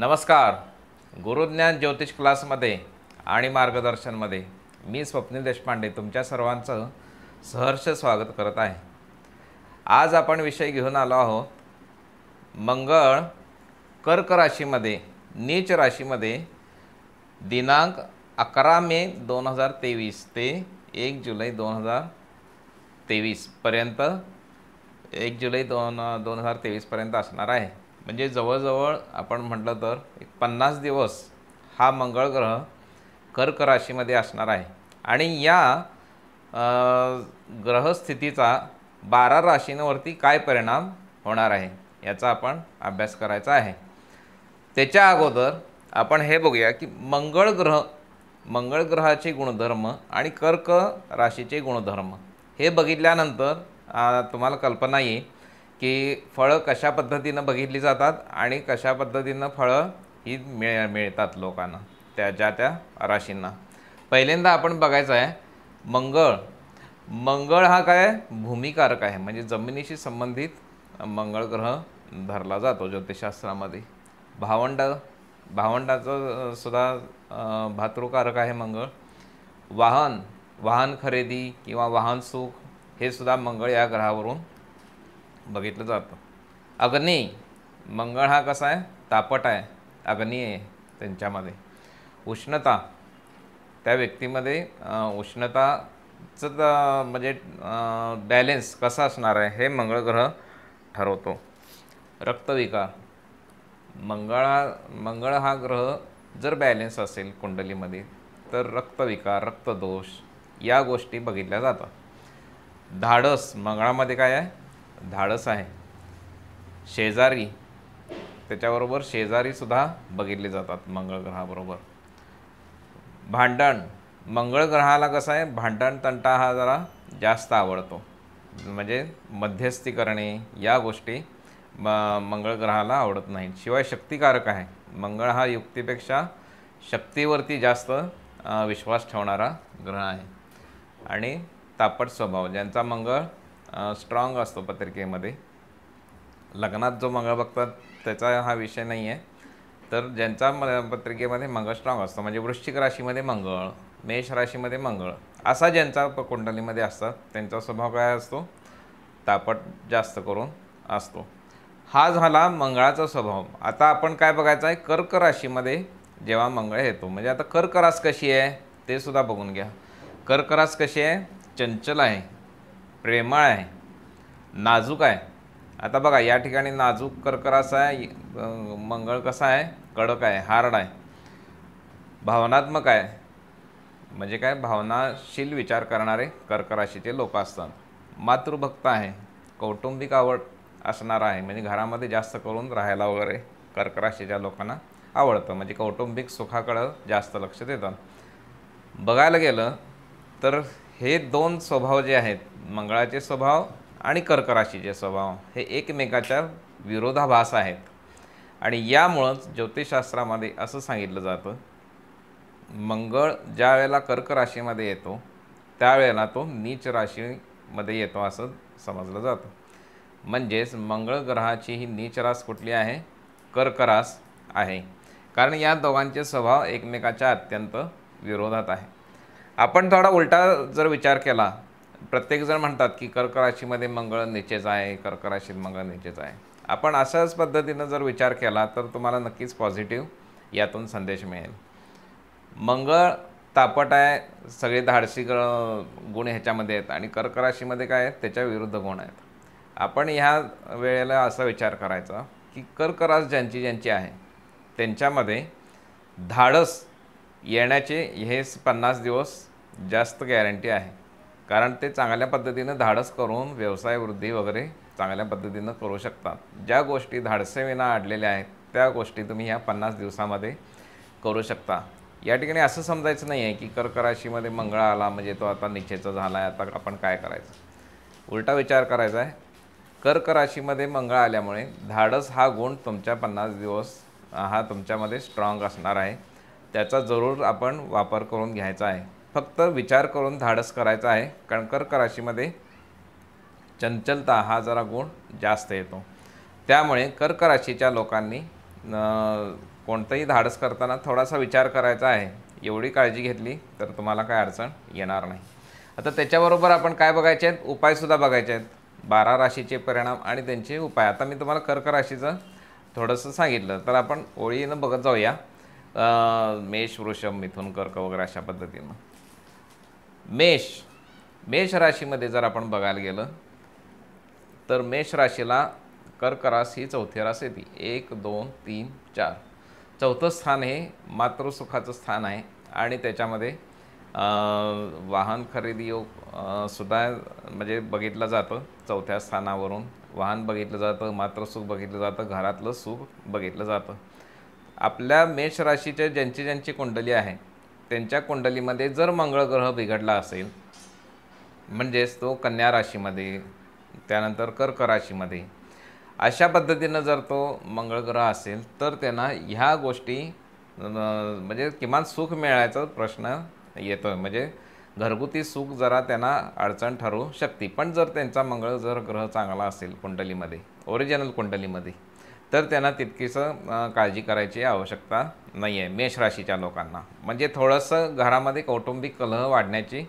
नमस्कार गुरुज्ञान ज्योतिष क्लासमध्ये आणि मार्गदर्शनमध्ये मी स्वप्नील देशपांडे तुमच्या सर्वांचं सहर्ष स्वागत करत आहे आज आपण विषय घेऊन आलो आहोत मंगळ कर्क राशीमध्ये नीच राशीमध्ये दिनांक अकरा मे दोन हजार तेवीस ते एक जुलै दोन हजार तेवीसपर्यंत एक जुलै दोन दोन हजार तेवीसपर्यंत असणार आहे म्हणजे जवळजवळ आपण म्हटलं तर एक पन्नास दिवस हा मंगळ ग्रह कर्क राशीमध्ये असणार आहे आणि या ग्रहस्थितीचा बारा राशींवरती काय परिणाम होणार आहे याचा आपण अभ्यास करायचा आहे त्याच्या अगोदर आपण हे बघूया की मंगळ ग्रह मंगळ ग्रहाचे गुणधर्म आणि कर्क राशीचे गुणधर्म हे बघितल्यानंतर तुम्हाला कल्पना येईल की फळं कशा पद्धतीनं बघितली जातात आणि कशा पद्धतीनं फळं ही मिळ मिळतात लोकांना त्या ज्या त्या राशींना पहिल्यांदा आपण बघायचं आहे मंगळ मंगळ हा काय भूमिकारक आहे म्हणजे जमिनीशी संबंधित मंगळ ग्रह धरला जातो ज्योतिषशास्त्रामध्ये भावंड भावंडाचं सुद्धा भातृकारक आहे मंगळ वाहन वाहन खरेदी किंवा वाहन सुख हे सुद्धा मंगळ या ग्रहावरून बघितलं जातं अग्नी मंगळ हा कसा आहे तापट आहे अग्नी आहे त्यांच्यामध्ये उष्णता त्या व्यक्तीमध्ये उष्णताचं म्हणजे बॅलेन्स कसा असणार आहे हे मंगळ ग्रह ठरवतो रक्तविकार मंगळा मंगळ हा ग्रह जर बॅलेन्स असेल कुंडलीमध्ये तर रक्तविकार रक्तदोष या गोष्टी बघितल्या जातात धाडस मंगळामध्ये काय आहे धाडस आहे शेजारी त्याच्याबरोबर शेजारीसुद्धा बघितले जातात मंगळ ग्रहाबरोबर भांडण मंगळ ग्रहाला कसं आहे भांडण तंटा हा जरा जास्त आवडतो म्हणजे मध्यस्थी करणे या गोष्टी म मंगळ ग्रहाला आवडत नाहीत शिवाय शक्तिकारक आहे मंगळ हा युक्तीपेक्षा शक्तीवरती जास्त विश्वास ठेवणारा ग्रह आहे आणि तापट स्वभाव ज्यांचा मंगळ स्ट्रॉंग असतो पत्रिकेमध्ये लग्नात जो मंगळ बघतात त्याचा हा विषय नाही आहे तर ज्यांचा म पत्रिकेमध्ये मंगळ स्ट्रॉंग असतो म्हणजे वृश्चिक राशीमध्ये मंगळ मेष राशीमध्ये मंगळ असा ज्यांचा प कुंडलीमध्ये असतात त्यांचा स्वभाव काय असतो तापट जास्त करून असतो हा झाला मंगळाचा स्वभाव आता आपण काय बघायचं आहे कर्क राशीमध्ये जेव्हा मंगळ येतो म्हणजे आता कर्करास कशी आहे ते सुद्धा बघून घ्या कर्करास कशी आहे चंचल आहे प्रेमाळ आहे नाजूक आहे आता बघा या ठिकाणी नाजूक कर्करास आहे मंगळ कसा आहे कडक आहे हार्ड आहे भावनात्मक आहे म्हणजे काय भावनाशील विचार करणारे कर्कराशीचे लोक असतात मातृभक्त आहे कौटुंबिक आवड असणार आहे म्हणजे घरामध्ये जास्त करून राहायला वगैरे कर्कराशीच्या लोकांना आवडतं म्हणजे कौटुंबिक सुखाकडं जास्त लक्ष देतात बघायला गेलं तर हे दोन स्वभाव जे आहेत मंगळाचे स्वभाव आणि कर्कराशीचे स्वभाव हे एकमेकाच्या विरोधाभास आहेत आणि यामुळंच ज्योतिषशास्त्रामध्ये असं सांगितलं जातं मंगळ ज्या वेळेला कर्कराशीमध्ये येतो त्यावेळेला तो नीच राशीमध्ये येतो असं समजलं जातं म्हणजेच मंगळ ग्रहाची ही नीच रास कुठली आहे कर्करास आहे कारण या दोघांचे स्वभाव एकमेकाच्या अत्यंत विरोधात आहे आपण थोडा उलटा जर विचार केला प्रत्येकजण म्हणतात की कर्क राशीमध्ये मंगळ नीचेच आहे कर्क राशीत मंगळ नीचेच आहे आपण अशाच पद्धतीनं जर विचार केला तर तुम्हाला नक्कीच पॉझिटिव्ह यातून संदेश मिळेल मंगळ तापट आहे सगळे धाडसी ग गुण ह्याच्यामध्ये आहेत आणि कर्क राशीमध्ये काय आहेत त्याच्या विरुद्ध गुण आहेत आपण ह्या वेळेला असा विचार करायचा की कर्करास ज्यांची ज्यांची आहे त्यांच्यामध्ये धाडस येण्याचे हे पन्नास दिवस जास्त गॅरंटी आहे कारण ते चांगल्या पद्धतीनं धाडस करून व्यवसाय वृद्धी वगैरे चांगल्या पद्धतीनं करू शकतात ज्या गोष्टी धाडसेविना अडलेल्या आहेत त्या गोष्टी तुम्ही ह्या पन्नास दिवसामध्ये करू शकता या ठिकाणी असं समजायचं नाही आहे की कर्क राशीमध्ये मंगळ आला म्हणजे तो आता निचेचा झाला आहे आता आपण काय करायचं उलटा विचार करायचा आहे कर्क राशीमध्ये मंगळ आल्यामुळे धाडस हा गुण तुमच्या पन्नास दिवस हा तुमच्यामध्ये स्ट्रॉंग असणार आहे त्याचा जरूर आपण वापर करून घ्यायचा आहे फक्त विचार करून धाडस करायचा आहे कारण कर्क राशीमध्ये चंचलता हा जरा गुण जास्त येतो त्यामुळे कर्क राशीच्या लोकांनी कोणतंही धाडस करताना थोडासा विचार करायचा आहे एवढी काळजी घेतली तर तुम्हाला काय अडचण येणार नाही आता त्याच्याबरोबर आपण काय बघायचे आहेत उपायसुद्धा बघायचे आहेत बारा राशीचे परिणाम आणि त्यांचे उपाय आता मी तुम्हाला कर्क राशीचं थोडंसं सांगितलं तर आपण ओळीनं बघत जाऊया मेष वृषभ मिथुन कर्क वगैरे अशा पद्धतीनं मेष मेष राशीमध्ये जर आपण बघायला गेलं तर मेष राशीला कर्क रास ही चौथी रास येते एक दोन तीन चार चौथं स्थान हे मातृसुखाचं स्थान आहे आणि त्याच्यामध्ये वाहन खरेदी योग सुद्धा म्हणजे बघितलं जातं चौथ्या स्थानावरून वाहन बघितलं जातं मातृसुख बघितलं जातं घरातलं सुख बघितलं जातं आपल्या मेष राशीचे ज्यांची ज्यांची कुंडली आहे त्यांच्या कुंडलीमध्ये जर मंगळ ग्रह बिघडला असेल म्हणजेच तो कन्या राशीमध्ये त्यानंतर कर्क राशीमध्ये अशा पद्धतीनं जर तो मंगळ ग्रह असेल तर त्यांना ह्या गोष्टी म्हणजे किमान सुख मिळायचा प्रश्न येतो आहे म्हणजे घरगुती सुख जरा त्यांना अडचण ठरू शकते पण जर त्यांचा मंगळ जर ग्रह चांगला असेल कुंडलीमध्ये ओरिजिनल कुंडलीमध्ये तर त्यांना तितकीसं काळजी करायची आवश्यकता नाही आहे मेष राशीच्या लोकांना म्हणजे थोडंसं घरामध्ये कौटुंबिक कलह वाढण्याची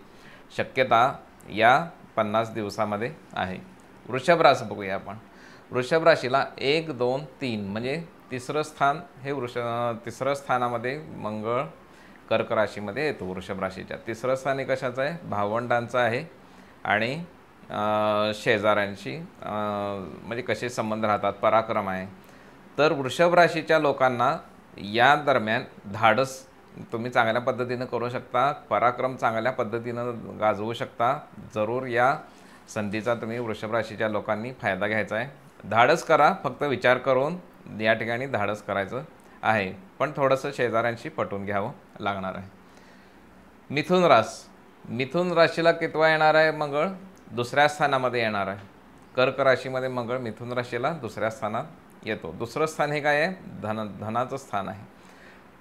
शक्यता या पन्नास दिवसामध्ये आहे वृषभ रास बघूया आपण वृषभ राशीला एक दोन तीन म्हणजे तिसरं स्थान हे वृष तिसरं स्थानामध्ये मंगळ कर्क राशीमध्ये येतो वृषभ राशीच्या तिसरं स्थान हे कशाचं आहे भावंडांचं आहे आणि शेजाऱ्यांशी म्हणजे कसे संबंध राहतात पराक्रम आहे तर वृषभ राशीच्या लोकांना या दरम्यान धाडस तुम्ही चांगल्या पद्धतीनं करू शकता पराक्रम चांगल्या पद्धतीनं गाजवू शकता जरूर या संधीचा तुम्ही वृषभ राशीच्या लोकांनी फायदा घ्यायचा आहे धाडस करा फक्त विचार करून या ठिकाणी धाडस करायचं आहे पण थोडंसं शेजाऱ्यांशी पटवून घ्यावं लागणार आहे मिथुन रास मिथुन राशीला कितवा येणार आहे मंगळ दुसऱ्या स्थानामध्ये येणार आहे कर्क राशीमध्ये मंगळ मिथुन राशीला दुसऱ्या स्थानात येतो दुसरं स्थान हे काय आहे धन धनाचं स्थान आहे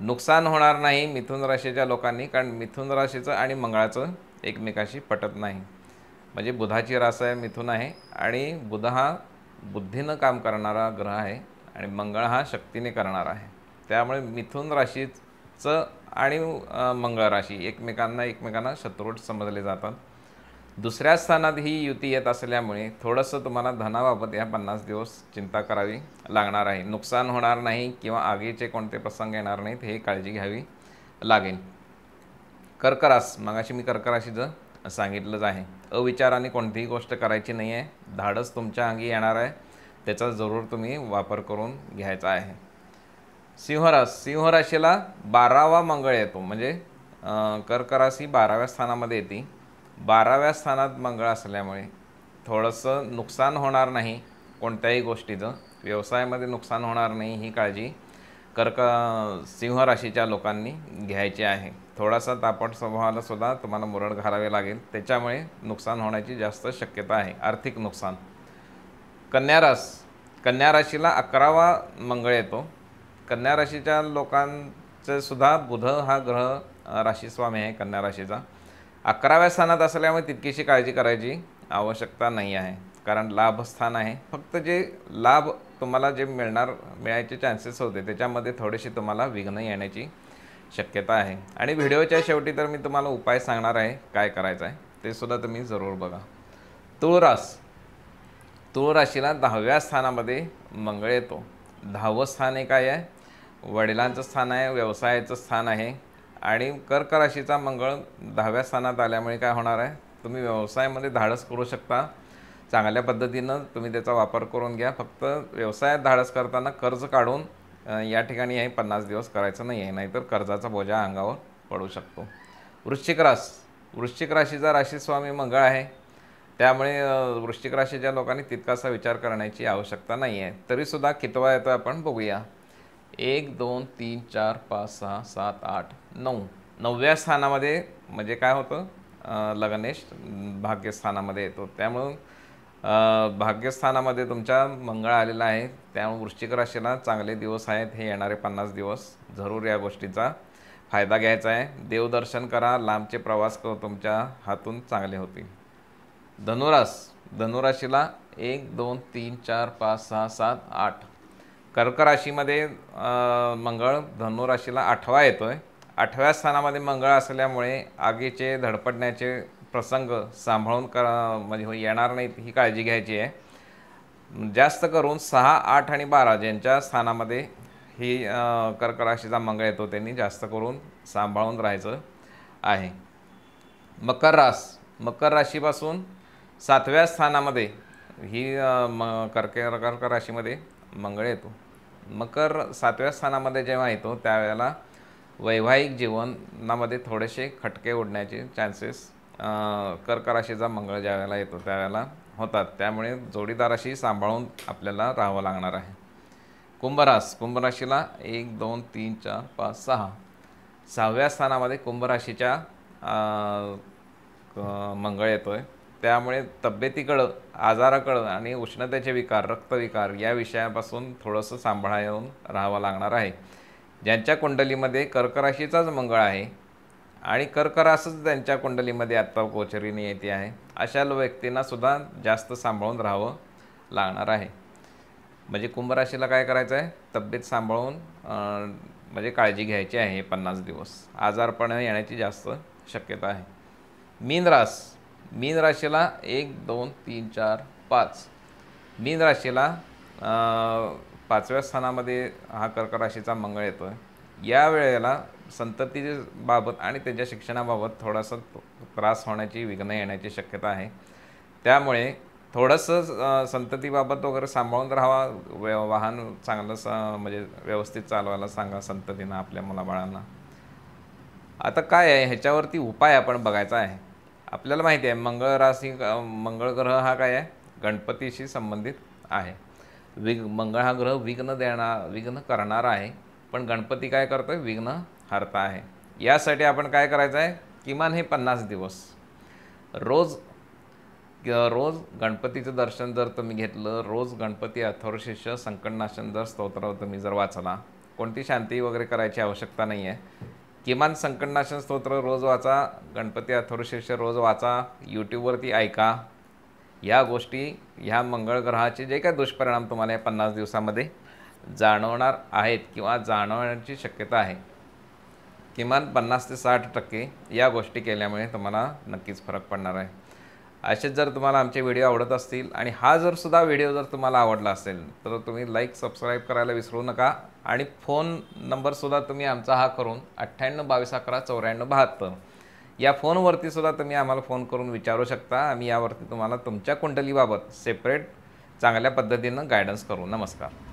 नुकसान होणार नाही मिथुन राशीच्या लोकांनी कारण मिथुन राशीचं आणि मंगळाचं एकमेकाशी पटत नाही म्हणजे बुधाची रास आहे मिथुन आहे आणि बुध हा बुद्धीनं काम करणारा ग्रह आहे आणि मंगळ हा शक्तीने करणारा आहे त्यामुळे मिथुन राशीचं आणि मंगळ राशी एकमेकांना एकमेकांना शत्रूट समजले जातात दुसऱ्या स्थानात ही युती येत असल्यामुळे थोडंसं तुम्हाला धनाबाबत या पन्नास दिवस चिंता करावी लागणार आहे नुकसान होणार नाही किंवा आगीचे कोणते प्रसंग येणार नाहीत हे काळजी घ्यावी लागेल कर्करास मगाशी मी कर्कराशीचं सांगितलंच आहे अविचाराने कोणतीही गोष्ट करायची नाही आहे धाडस तुमच्या अंगी येणार आहे त्याचा जरूर तुम्ही वापर करून घ्यायचा आहे सिंहरास सिंहराशीला बारावा मंगळ येतो म्हणजे कर्कराशी बाराव्या स्थानामध्ये येते बाराव्या स्थानात मंगळ असल्यामुळे थोडंसं नुकसान होणार नाही कोणत्याही गोष्टीचं व्यवसायामध्ये नुकसान होणार नाही ही काळजी कर्क सिंह राशीच्या लोकांनी घ्यायची आहे थोडासा तापट स्वभावाला सुद्धा तुम्हाला मुरड घालावे लागेल त्याच्यामुळे नुकसान होण्याची जास्त शक्यता आहे आर्थिक नुकसान कन्या रास कन्या राशीला अकरावा मंगळ येतो कन्या राशीच्या लोकांचे सुद्धा बुध हा ग्रह राशीस्वामी आहे कन्या राशीचा अकराव्या स्थानात असल्यामुळे तितकीशी काळजी करायची आवश्यकता नाही आहे कारण लाभस्थान आहे फक्त जे लाभ तुम्हाला जे मिळणार मिळायचे चान्सेस होते त्याच्यामध्ये थोडीशी तुम्हाला विघ्न येण्याची शक्यता आहे आणि व्हिडिओच्या शेवटी तर मी तुम्हाला उपाय सांगणार आहे काय करायचं आहे ते सुद्धा तुम्ही जरूर बघा तुळरास तुळराशीला दहाव्या स्थानामध्ये मंगळ येतो दहावं स्थान हे काय आहे वडिलांचं स्थान आहे व्यवसायाचं स्थान आहे आणि कर्क राशीचा मंगळ दहाव्या स्थानात आल्यामुळे काय होणार आहे तुम्ही व्यवसायामध्ये धाडस करू शकता चांगल्या पद्धतीनं तुम्ही त्याचा वापर करून घ्या फक्त व्यवसायात धाडस करताना कर्ज काढून या ठिकाणी हे पन्नास दिवस करायचं नाही आहे नाहीतर कर्जाचा बोजा अंगावर पडू शकतो वृश्चिक रास वृश्चिक राशीचा राशी स्वामी मंगळ आहे त्यामुळे वृश्चिक राशीच्या लोकांनी तितकासा विचार करण्याची आवश्यकता नाही आहे तरीसुद्धा कितवा येतो आपण बघूया एक दोन तीन चार पाच सहा सात आठ नऊ नवव्या स्थानामध्ये म्हणजे काय होतं लग्नेश भाग्यस्थानामध्ये येतो त्यामुळं भाग्यस्थानामध्ये तुमच्या मंगळ आलेला आहे त्यामुळे वृश्चिक राशीला चांगले दिवस आहेत हे येणारे पन्नास दिवस जरूर या गोष्टीचा फायदा घ्यायचा आहे देवदर्शन करा लांबचे प्रवास कर तुमच्या हातून चांगले होते धनुरास धनुराशीला एक दोन तीन चार पाच सहा सात आठ कर्क राशीमध्ये मंगळ धनुराशीला आठवा येतो आहे आठव्या स्थानामध्ये मंगळ असल्यामुळे आगीचे धडपडण्याचे प्रसंग सांभाळून कर म्हणजे हो, येणार नाहीत ही काळजी घ्यायची आहे जास्त करून सहा आठ आणि बारा ज्यांच्या स्थानामध्ये ही कर्क राशीचा मंगळ येतो त्यांनी जास्त करून सांभाळून राहायचं आहे मकर रास मकर राशीपासून सातव्या स्थानामध्ये ही म कर्क कर्क राशीमध्ये मंगळ येतो मकर सातव्या स्थानामध्ये जेव्हा येतो त्यावेळेला वैवाहिक जीवनामध्ये थोडेसे खटके उडण्याचे चान्सेस कर्कराशीचा मंगळ ज्या वेळेला येतो त्यावेळेला होतात त्यामुळे जोडीदाराशी सांभाळून आपल्याला राहावं लागणार आहे कुंभरास कुंभराशीला एक दोन तीन चार पाच सहा सहाव्या स्थानामध्ये कुंभराशीच्या मंगळ येतो आहे त्यामुळे तब्येतीकडं आजाराकडं आणि उष्णतेचे विकार रक्तविकार या विषयापासून थोडंसं सांभाळून राहावं लागणार आहे ज्यांच्या कुंडलीमध्ये कर्कराशीचाच मंगळ आहे आणि कर्करासच त्यांच्या कुंडलीमध्ये आत्ता गोचरीने येते आहे अशा व्यक्तींनासुद्धा जास्त सांभाळून राहावं लागणार आहे म्हणजे कुंभराशीला काय करायचं आहे तब्येत सांभाळून म्हणजे काळजी घ्यायची आहे पन्नास दिवस आजारपण येण्याची जास्त शक्यता आहे मीन रास मीन राशीला एक दोन तीन चार पाच मीन राशीला पाचव्या स्थानामध्ये हा कर्क राशीचा मंगळ येतो आहे या वेळेला संतती बाबत आणि त्यांच्या शिक्षणाबाबत थोडासा त्रास होण्याची विघ्न येण्याची शक्यता आहे त्यामुळे थोडंसं संततीबाबत वगैरे सांभाळून राहावा व्य वाहन चांगलं स म्हणजे व्यवस्थित चालवायला सांगा संततीनं आपल्या मुलाबाळांना आता काय आहे ह्याच्यावरती उपाय आपण बघायचा आहे आपल्याला माहिती आहे मंगळ राशी मंगळ ग्रह हा काय आहे गणपतीशी संबंधित आहे विघ मंगळ हा ग्रह विघ्न देणार विघ्न करणार आहे पण गणपती काय करतो आहे विघ्न हरता आहे यासाठी आपण काय करायचं आहे किमान हे पन्नास दिवस रोज रोज गणपतीचं दर्शन जर तुम्ही घेतलं रोज गणपती अथर्वशिष्य संकटनाशन जर स्तोत्र तुम्ही जर वाचला कोणती शांती वगैरे करायची आवश्यकता नाही आहे किमान संकटनाशन स्तोत्र रोज वाचा गणपती अथर्वशीर्ष रोज वाचा यूट्यूबवरती ऐका या गोष्टी ह्या ग्रहाचे जे काय दुष्परिणाम तुम्हाला या पन्नास दिवसामध्ये जाणवणार आहेत किंवा जाणवण्याची शक्यता आहे किमान पन्नास ते साठ टक्के या गोष्टी केल्यामुळे तुम्हाला नक्कीच फरक पडणार आहे असेच जर तुम्हाला आमचे व्हिडिओ आवडत असतील आणि हा जर सुद्धा व्हिडिओ जर तुम्हाला आवडला असेल तर तुम्ही लाईक सबस्क्राईब करायला विसरू नका आणि फोन नंबरसुद्धा तुम्ही आमचा हा करून अठ्ठ्याण्णव बावीस अकरा चौऱ्याण्णव बहात्तर या फोनवरतीसुद्धा तुम्ही आम्हाला फोन करून विचारू शकता आम्ही यावरती तुम्हाला तुमच्या कुंडलीबाबत सेपरेट चांगल्या पद्धतीनं गायडन्स करू नमस्कार